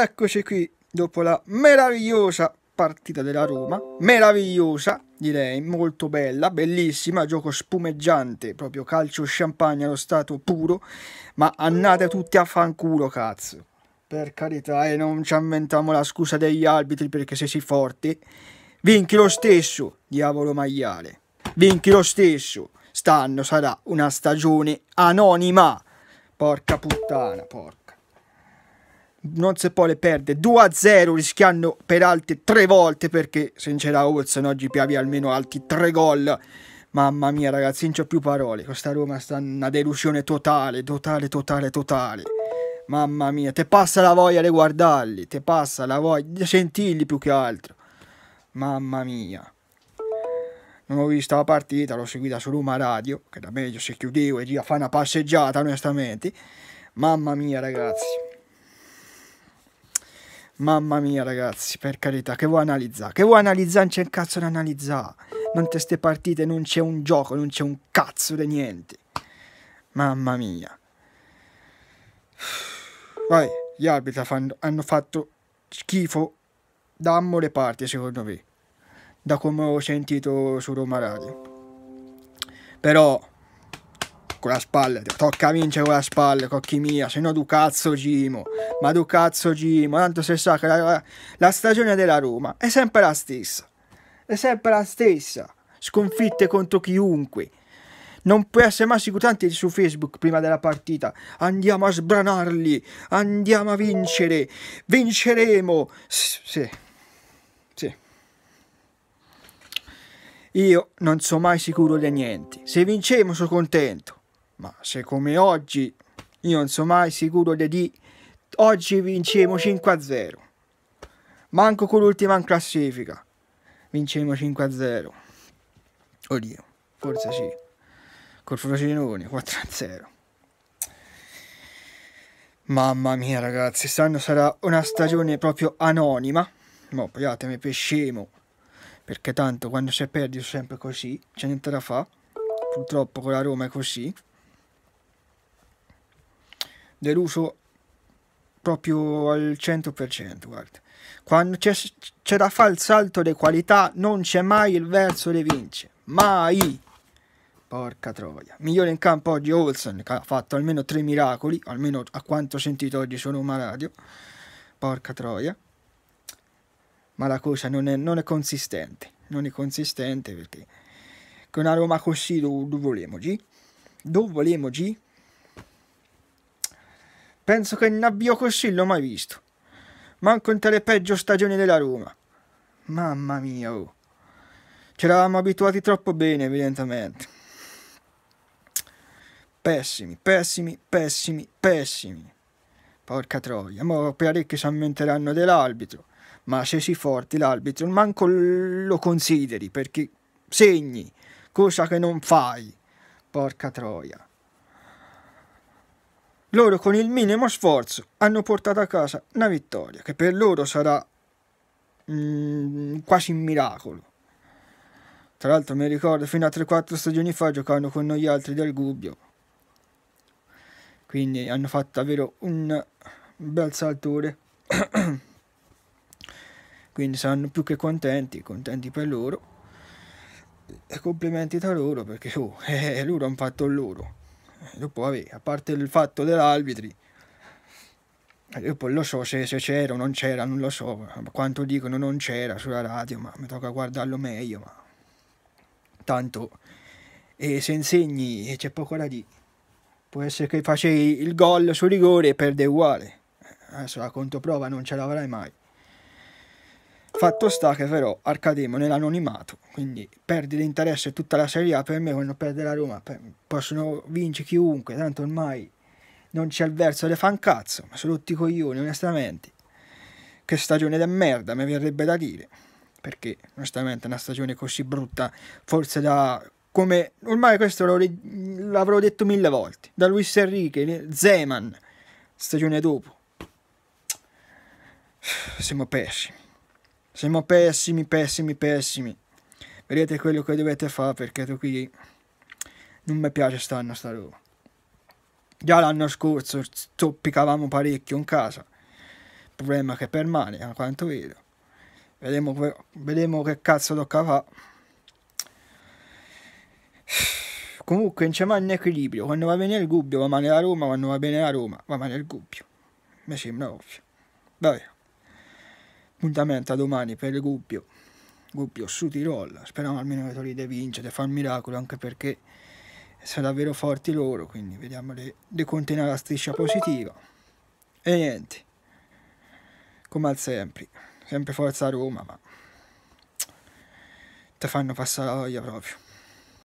Eccoci qui, dopo la meravigliosa partita della Roma, meravigliosa direi, molto bella, bellissima, gioco spumeggiante, proprio calcio champagne allo stato puro, ma andate tutti a fanculo cazzo, per carità e eh, non ci inventiamo la scusa degli arbitri perché se si forte, vinchi lo stesso, diavolo maiale, vinchi lo stesso, stanno sarà una stagione anonima, porca puttana, porca non si può le perdere 2 a 0 rischiando per altre tre volte perché se non c'era Olsen oggi piavi almeno altri tre gol mamma mia ragazzi non c'ho più parole questa Roma sta una delusione totale totale totale totale mamma mia te passa la voglia di guardarli te passa la voglia di sentirli più che altro mamma mia non ho visto la partita, l'ho seguita su Roma Radio, che da meglio se chiudevo e già fa una passeggiata onestamente. Mamma mia ragazzi. Mamma mia, ragazzi, per carità, che vuoi analizzare? Che vuoi analizzare? Non c'è un cazzo da analizzare. Non queste partite non c'è un gioco, non c'è un cazzo di niente. Mamma mia. Vai, gli arbitri hanno fatto schifo da ambo le parti, secondo me. Da come ho sentito su Roma Radio. Però con la spalla, tocca vincere con la spalla, cocchi mia, se no tu cazzo Gimo, ma tu cazzo Gimo, tanto se sa che la, la stagione della Roma è sempre la stessa, è sempre la stessa, sconfitte contro chiunque, non puoi essere mai sicuro, tanti su Facebook prima della partita. Andiamo a sbranarli, andiamo a vincere, vinceremo. Sì, sì. Io non sono mai sicuro di niente. Se vinciamo sono contento. Ma se come oggi, io non sono mai sicuro di dire, oggi vincemo 5-0. Manco con l'ultima in classifica. Vincemo 5-0. Oddio, forse sì. Col Frosinone 4-0. Mamma mia ragazzi, quest'anno sarà una stagione proprio anonima. No, pigliatemi per scemo. Perché tanto quando si perde è sempre così, c'è niente da fare. Purtroppo con la Roma è così deluso proprio al 100%, guarda. Quando c'è, c'è da fare il salto di qualità non c'è mai il verso di vince, mai! Porca troia. Migliore in campo oggi Olsen, che ha fatto almeno tre miracoli, almeno a quanto ho sentito oggi sono malato. Porca troia. Ma la cosa non è, non è consistente. Non è consistente perché con una Roma così dove volemo volemoci? Dove volemo volemoci? Penso che Nabbio così l'ho mai visto. Manco in tale peggio stagione della Roma. Mamma mia, oh. C'eravamo abituati troppo bene, evidentemente. Pessimi, pessimi, pessimi, pessimi. Porca troia, mo parecchi si ammenteranno dell'arbitro. Ma se si forti l'arbitro, manco lo consideri, perché segni, cosa che non fai. Porca troia. Loro con il minimo sforzo hanno portato a casa una vittoria che per loro sarà mm, quasi un miracolo. Tra l'altro mi ricordo fino a 3-4 stagioni fa giocavano con noi altri del Gubbio. Quindi hanno fatto davvero un bel saltore. Quindi saranno più che contenti, contenti per loro. E complimenti da loro perché oh, eh, loro hanno fatto loro dopo vabbè, a parte il fatto degli arbitri, lo so se, c'era o non c'era, non lo so, quanto dicono non c'era sulla radio, ma mi tocca guardarlo meglio, ma tanto e se insegni c'è poco da dire. Può essere che facevi il gol su rigore e perde uguale. Adesso la controprova non ce l'avrai mai. Fatto sta che però Arcademo nell'anonimato, quindi perdi l'interesse tutta la Serie A per me quando perde la Roma, per, possono vincere chiunque, tanto ormai non c'è il verso del cazzo, ma sono tutti coglioni onestamente. Che stagione da merda, mi verrebbe da dire, perché onestamente una stagione così brutta, forse da come ormai questo l'avrò detto mille volte, da Luis Enrique, Zeman, stagione dopo. Siamo pessimi. Siamo pessimi, pessimi, pessimi. Vedete quello che dovete fare perché tu qui non mi piace stanno sta roba. Già l'anno scorso zoppicavamo parecchio in casa. Il problema è che permane, a quanto vedo. Vedemo, vedemo che cazzo tocca fare. Comunque non c'è mai un equilibrio. Quando va bene il gubbio va male la Roma, quando va bene la Roma va male il gubbio. Mi sembra ovvio. Vabbè appuntamento a domani per il Gubbio, Gubbio su Tirol, speriamo almeno che Toride vince, di fa il miracolo, anche perché sono davvero forti loro, quindi vediamo di continuare la striscia positiva. E niente, come al sempre, sempre forza Roma, ma ti fanno passare la voglia proprio.